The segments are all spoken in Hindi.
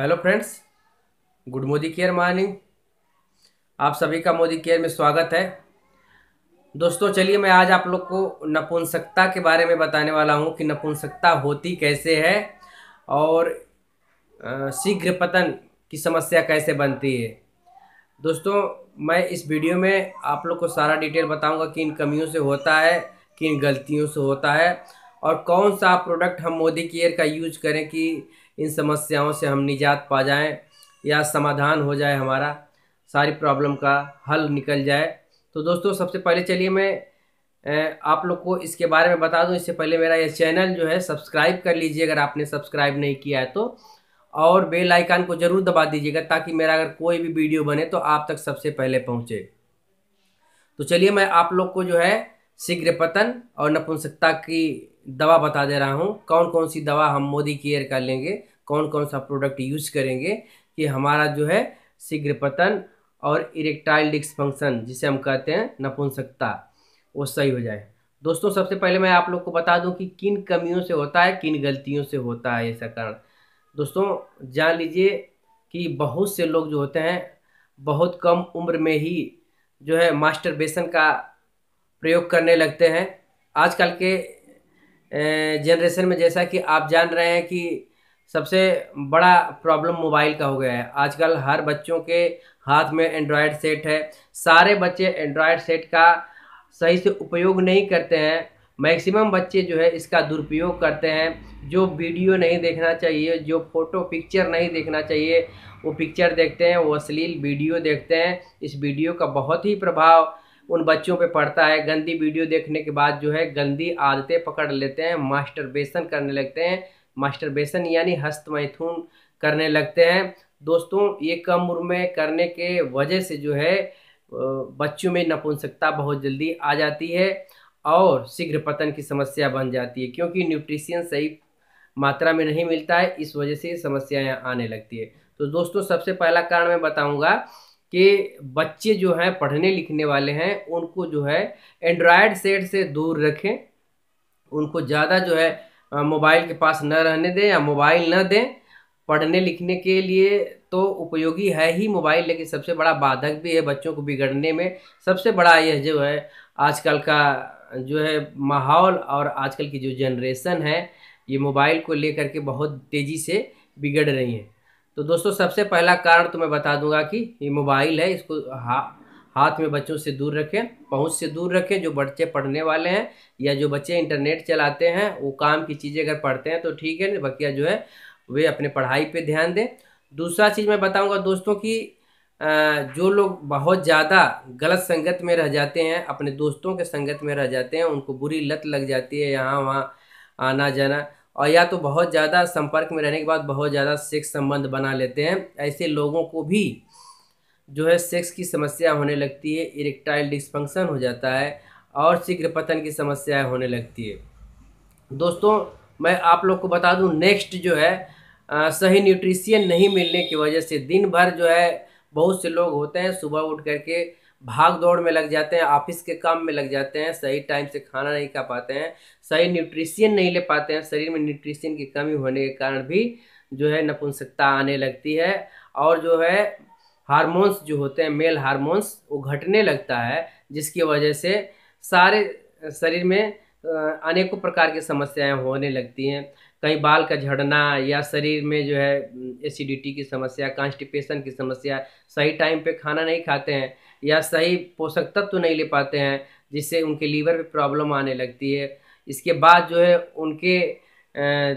hello friends good Modi care morning आप सभी का मोदी केयर में स्वागत है दोस्तों चलिए मैं आज आप लोग को नपुंसकता के बारे में बताने वाला हूँ कि नपुंसकता होती कैसे है और शीघ्र पतन की समस्या कैसे बनती है दोस्तों मैं इस वीडियो में आप लोग को सारा डिटेल बताऊंगा कि इन कमियों से होता है किन गलतियों से होता है और कौन सा प्रोडक्ट हम मोदी केयर का यूज करें कि इन समस्याओं से हम निजात पा जाएं या समाधान हो जाए हमारा सारी प्रॉब्लम का हल निकल जाए तो दोस्तों सबसे पहले चलिए मैं आप लोग को इसके बारे में बता दूं इससे पहले मेरा यह चैनल जो है सब्सक्राइब कर लीजिए अगर आपने सब्सक्राइब नहीं किया है तो और बेल आइकन को ज़रूर दबा दीजिएगा ताकि मेरा अगर कोई भी वीडियो बने तो आप तक सबसे पहले पहुँचे तो चलिए मैं आप लोग को जो है शीघ्र पतन और नपुंसकता की दवा बता दे रहा हूँ कौन कौन सी दवा हम मोदी केयर कर लेंगे कौन कौन सा प्रोडक्ट यूज करेंगे कि हमारा जो है शीघ्र पतन और इरेक्टाइल डिस्फंक्शन जिसे हम कहते हैं नपुंसकता वो सही हो जाए दोस्तों सबसे पहले मैं आप लोग को बता दूं कि किन कमियों से होता है किन गलतियों से होता है ऐसा कारण दोस्तों जान लीजिए कि बहुत से लोग जो होते हैं बहुत कम उम्र में ही जो है मास्टर बेसन का प्रयोग करने लगते हैं आजकल के जनरेशन में जैसा कि आप जान रहे हैं कि सबसे बड़ा प्रॉब्लम मोबाइल का हो गया है आजकल हर बच्चों के हाथ में एंड्रॉयड सेट है सारे बच्चे एंड्रॉयड सेट का सही से उपयोग नहीं करते हैं मैक्सिमम बच्चे जो है इसका दुरुपयोग करते हैं जो वीडियो नहीं देखना चाहिए जो फ़ोटो पिक्चर नहीं देखना चाहिए वो पिक्चर देखते हैं वो अश्लील वीडियो देखते हैं इस वीडियो का बहुत ही प्रभाव उन बच्चों पे पड़ता है गंदी वीडियो देखने के बाद जो है गंदी आदतें पकड़ लेते हैं मास्टरबेसन करने लगते हैं मास्टरबेसन यानी हस्त मैथुन करने लगते हैं दोस्तों ये कम उम्र में करने के वजह से जो है बच्चों में नपुंसकता बहुत जल्दी आ जाती है और शीघ्र पतन की समस्या बन जाती है क्योंकि न्यूट्रिशियन सही मात्रा में नहीं मिलता है इस वजह से समस्याएं आने लगती है तो दोस्तों सबसे पहला कारण मैं बताऊंगा कि बच्चे जो हैं पढ़ने लिखने वाले हैं उनको जो है एंड्रॉयड सेट से दूर रखें उनको ज़्यादा जो है मोबाइल के पास न रहने दें या मोबाइल न दें पढ़ने लिखने के लिए तो उपयोगी है ही मोबाइल लेकिन सबसे बड़ा बाधक भी है बच्चों को बिगड़ने में सबसे बड़ा यह जो है आजकल का जो है माहौल और आजकल की जो जनरेशन है ये मोबाइल को लेकर के बहुत तेज़ी से बिगड़ रही है तो दोस्तों सबसे पहला कारण तो मैं बता दूंगा कि ये मोबाइल है इसको हा हाथ में बच्चों से दूर रखें पहुंच से दूर रखें जो बच्चे पढ़ने वाले हैं या जो बच्चे इंटरनेट चलाते हैं वो काम की चीज़ें अगर पढ़ते हैं तो ठीक है बकिया जो है वे अपने पढ़ाई पे ध्यान दें दूसरा चीज़ मैं बताऊंगा दोस्तों कि जो लोग बहुत ज़्यादा गलत संगत में रह जाते हैं अपने दोस्तों के संगत में रह जाते हैं उनको बुरी लत लग जाती है यहाँ वहाँ आना जाना और या तो बहुत ज़्यादा संपर्क में रहने के बाद बहुत ज़्यादा सेक्स संबंध बना लेते हैं ऐसे लोगों को भी जो है सेक्स की समस्या होने लगती है इरेक्टाइल डिस्फंक्शन हो जाता है और शीघ्र पतन की समस्याएँ होने लगती है दोस्तों मैं आप लोग को बता दूँ नेक्स्ट जो है आ, सही न्यूट्रिशियन नहीं मिलने की वजह से दिन भर जो है बहुत से लोग होते हैं सुबह उठ करके भाग दौड़ में लग जाते हैं ऑफिस के काम में लग जाते हैं सही टाइम से खाना नहीं खा पाते हैं सही न्यूट्रिशन नहीं ले पाते हैं शरीर में न्यूट्रिशन की कमी होने के कारण भी जो है नपुंसकता आने लगती है और जो है हारमोन्स जो होते हैं मेल हारमोन्स वो घटने लगता है जिसकी वजह से सारे शरीर में अनेकों प्रकार की समस्याएं होने लगती हैं कहीं बाल का झड़ना या शरीर में जो है एसिडिटी की समस्या कॉन्स्टिपेशन की समस्या सही टाइम पे खाना नहीं खाते हैं या सही पोषक तत्व नहीं ले पाते हैं जिससे उनके लीवर में प्रॉब्लम आने लगती है इसके बाद जो है उनके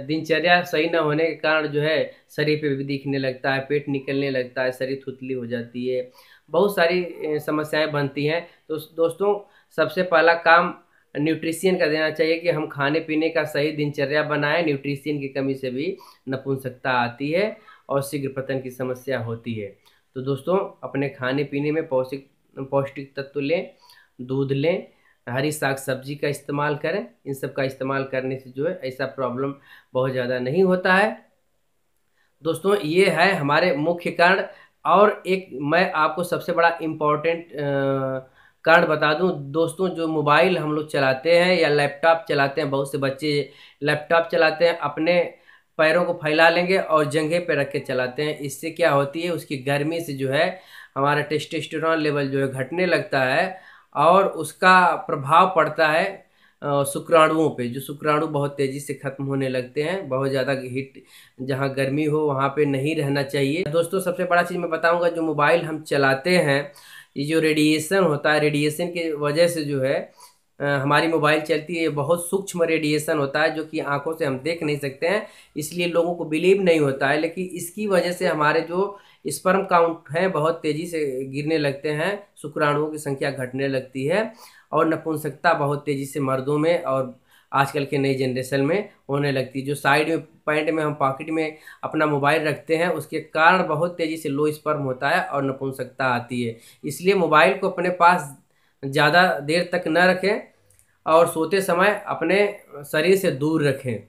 दिनचर्या सही न होने के कारण जो है शरीर पे भी दिखने लगता है पेट निकलने लगता है शरीर थुतली हो जाती है बहुत सारी समस्याएं बनती हैं तो दोस्तों सबसे पहला काम न्यूट्रिशियन का देना चाहिए कि हम खाने पीने का सही दिनचर्या बनाएं न्यूट्रिशियन की कमी से भी नपुंसकता आती है और शीघ्र पतन की समस्या होती है तो दोस्तों अपने खाने पीने में पौष्टिक पौष्टिक तत्व लें दूध लें हरी साग सब्जी का इस्तेमाल करें इन सब का इस्तेमाल करने से जो है ऐसा प्रॉब्लम बहुत ज़्यादा नहीं होता है दोस्तों ये है हमारे मुख्य कारण और एक मैं आपको सबसे बड़ा इम्पोर्टेंट कारण बता दूं दोस्तों जो मोबाइल हम लोग चलाते हैं या लैपटॉप चलाते हैं बहुत से बच्चे लैपटॉप चलाते हैं अपने पैरों को फैला लेंगे और जंगे पर रख के चलाते हैं इससे क्या होती है उसकी गर्मी से जो है हमारा टेस्टेस्टोरॉन लेवल जो है घटने लगता है और उसका प्रभाव पड़ता है शुक्राणुओं पे जो शुक्राणु बहुत तेज़ी से ख़त्म होने लगते हैं बहुत ज़्यादा हीट जहाँ गर्मी हो वहाँ पे नहीं रहना चाहिए दोस्तों सबसे बड़ा चीज़ मैं बताऊँगा जो मोबाइल हम चलाते हैं ये जो रेडिएशन होता है रेडिएशन की वजह से जो है हमारी मोबाइल चलती है बहुत सूक्ष्म रेडिएशन होता है जो कि आंखों से हम देख नहीं सकते हैं इसलिए लोगों को बिलीव नहीं होता है लेकिन इसकी वजह से हमारे जो स्पर्म काउंट हैं बहुत तेज़ी से गिरने लगते हैं शुक्राणुओं की संख्या घटने लगती है और नपुंसकता बहुत तेज़ी से मर्दों में और आजकल के नई जनरेशन में होने लगती है जो साइड में पैंट में हम पॉकेट में अपना मोबाइल रखते हैं उसके कारण बहुत तेज़ी से लो स्पर्म होता है और नपुंसकता आती है इसलिए मोबाइल को अपने पास ज़्यादा देर तक न रखें और सोते समय अपने शरीर से दूर रखें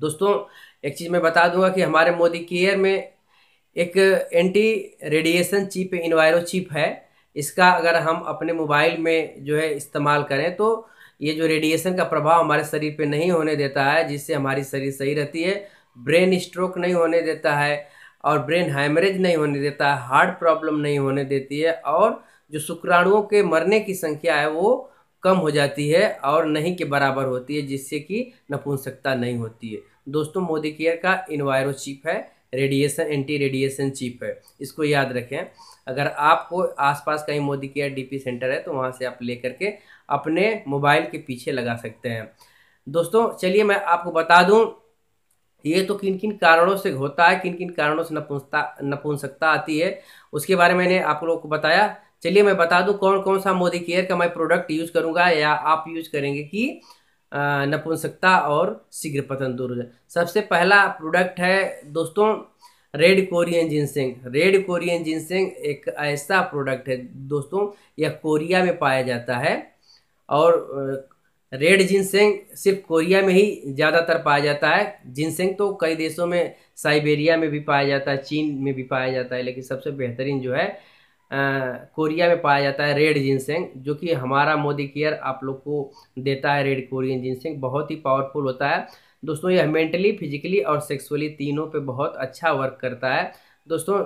दोस्तों एक चीज़ मैं बता दूंगा कि हमारे मोदी केयर में एक anti radiation chip enviro chip है इसका अगर हम अपने मोबाइल में जो है इस्तेमाल करें तो ये जो रेडिएशन का प्रभाव हमारे शरीर पे नहीं होने देता है जिससे हमारी शरीर सही रहती है ब्रेन स्ट्रोक नहीं होने देता है और ब्रेन हैमरेज नहीं होने देता है हार्ट प्रॉब्लम नहीं होने देती है और जो शुक्राणुओं के मरने की संख्या है वो कम हो जाती है और नहीं के बराबर होती है जिससे कि नपुंसकता नहीं होती है दोस्तों मोदी केयर का इन्वायरो चिप है रेडिएशन एंटी रेडिएशन चिप है इसको याद रखें अगर आपको आसपास कहीं मोदी केयर डीपी सेंटर है तो वहाँ से आप ले करके अपने मोबाइल के पीछे लगा सकते हैं दोस्तों चलिए मैं आपको बता दूँ ये तो किन किन कारणों से होता है किन किन कारणों से नपुंसता नपुंसकता आती है उसके बारे में मैंने आप लोगों को बताया चलिए मैं बता दूं कौन कौन सा मोदी केयर का मैं प्रोडक्ट यूज करूंगा या आप यूज करेंगे कि नपुंसकता और शीघ्र पतन दूर हो जाए सबसे पहला प्रोडक्ट है दोस्तों red Korean ginseng red Korean ginseng एक ऐसा प्रोडक्ट है दोस्तों यह कोरिया में पाया जाता है और रेड जिनसेंग सिर्फ कोरिया में ही ज़्यादातर पाया जाता है जिनसेंग तो कई देशों में साइबेरिया में भी पाया जाता है चीन में भी पाया जाता है लेकिन सबसे बेहतरीन जो है कोरिया में पाया जाता है रेड जिनसेंग जो कि हमारा मोदी केयर आप लोग को देता है रेड कोरियन जिनसेंग बहुत ही पावरफुल होता है दोस्तों यह मेंटली फिजिकली और सेक्सुअली तीनों पे बहुत अच्छा वर्क करता है दोस्तों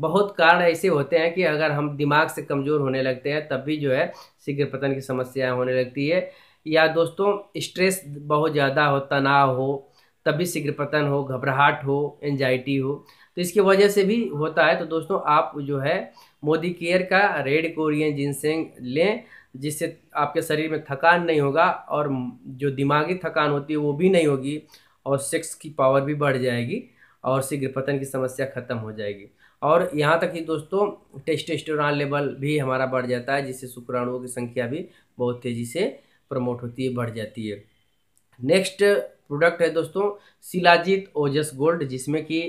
बहुत कारण ऐसे होते हैं कि अगर हम दिमाग से कमज़ोर होने लगते हैं तब भी जो है शीघ्र पतन की समस्याएँ होने लगती है या दोस्तों स्ट्रेस बहुत ज़्यादा हो तनाव हो तब भी शीघ्र पतन हो घबराहट हो एनजाइटी हो तो इसकी वजह से भी होता है तो दोस्तों आप जो है मोदी केयर का रेड कोरियन जिनसेंग लें जिससे आपके शरीर में थकान नहीं होगा और जो दिमागी थकान होती है वो भी नहीं होगी और सेक्स की पावर भी बढ़ जाएगी और शीघ्र पतन की समस्या ख़त्म हो जाएगी और यहाँ तक कि दोस्तों टेस्टोस्टेरॉन लेवल भी हमारा बढ़ जाता है जिससे शुक्राणुओं की संख्या भी बहुत तेज़ी से प्रमोट होती है बढ़ जाती है नेक्स्ट प्रोडक्ट है दोस्तों शिलाजीत ओजस गोल्ड जिसमें कि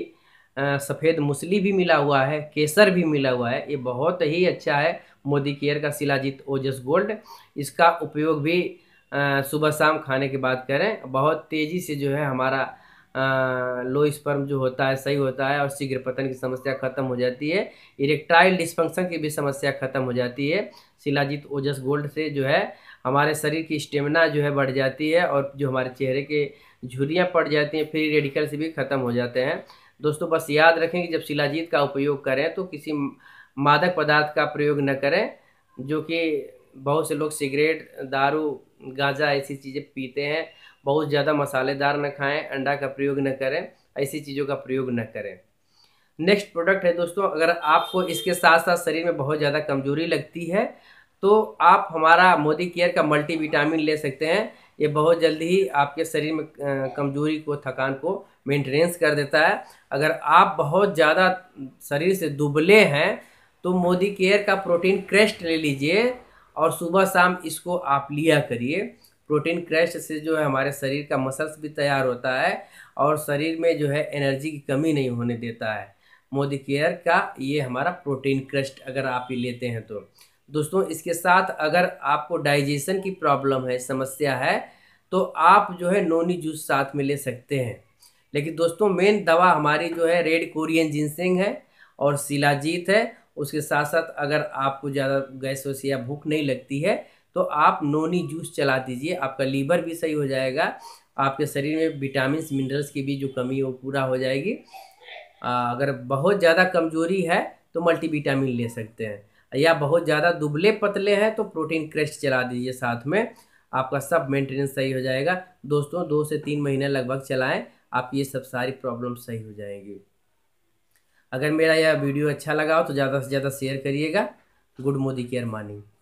सफ़ेद मुसली भी मिला हुआ है केसर भी मिला हुआ है ये बहुत ही अच्छा है मोदी केयर का शिलाजीत ओजस गोल्ड इसका उपयोग भी सुबह शाम खाने के बाद करें बहुत तेज़ी से जो है हमारा लो स्पर्म जो होता है सही होता है और शीघ्र पतन की समस्या खत्म हो जाती है इरेक्टाइल डिस्फंक्शन की भी समस्या खत्म हो जाती है शिलाजीत ओजस गोल्ड से जो है हमारे शरीर की स्टेमिना जो है बढ़ जाती है और जो हमारे चेहरे के झुरियाँ पड़ जाती हैं फ्री रेडिकल से भी खत्म हो जाते हैं दोस्तों बस याद रखें कि जब शिलाजीत का उपयोग करें तो किसी मादक पदार्थ का प्रयोग न करें जो कि बहुत से लोग सिगरेट दारू गाजा ऐसी चीज़ें पीते हैं बहुत ज़्यादा मसालेदार न खाएं अंडा का प्रयोग न करें ऐसी चीज़ों का प्रयोग न करें नेक्स्ट प्रोडक्ट है दोस्तों अगर आपको इसके साथ साथ शरीर में बहुत ज़्यादा कमजोरी लगती है तो आप हमारा मोदी केयर का मल्टीविटामिन ले सकते हैं ये बहुत जल्दी ही आपके शरीर में कमजोरी को थकान को मेंटेनेंस कर देता है अगर आप बहुत ज़्यादा शरीर से दुबले हैं तो मोदी केयर का प्रोटीन क्रेस्ट ले लीजिए और सुबह शाम इसको आप लिया करिए प्रोटीन क्रेस्ट से जो है हमारे शरीर का मसल्स भी तैयार होता है और शरीर में जो है एनर्जी की कमी नहीं होने देता है मोदी केयर का ये हमारा प्रोटीन क्रस्ट अगर आप ये लेते हैं तो दोस्तों इसके साथ अगर आपको डाइजेशन की प्रॉब्लम है समस्या है तो आप जो है नोनी जूस साथ में ले सकते हैं लेकिन दोस्तों मेन दवा हमारी जो है रेड कोरियन जिनसिंग है और शिलाजीत है उसके साथ साथ अगर आपको ज़्यादा गैस वैस या भूख नहीं लगती है तो आप नोनी जूस चला दीजिए आपका लीवर भी सही हो जाएगा आपके शरीर में विटामिन मिनरल्स की भी जो कमी है वो पूरा हो जाएगी अगर बहुत ज़्यादा कमजोरी है तो मल्टीविटामिन ले सकते हैं या बहुत ज़्यादा दुबले पतले हैं तो प्रोटीन क्रेस्ट चला दीजिए साथ में आपका सब मेंटेनेंस सही हो जाएगा दोस्तों दो से तीन महीने लगभग चलाएं आप ये सब सारी प्रॉब्लम सही हो जाएंगी अगर मेरा यह वीडियो अच्छा लगा हो तो ज़्यादा से ज़्यादा शेयर करिएगा गुड मोदी केयर मानिंग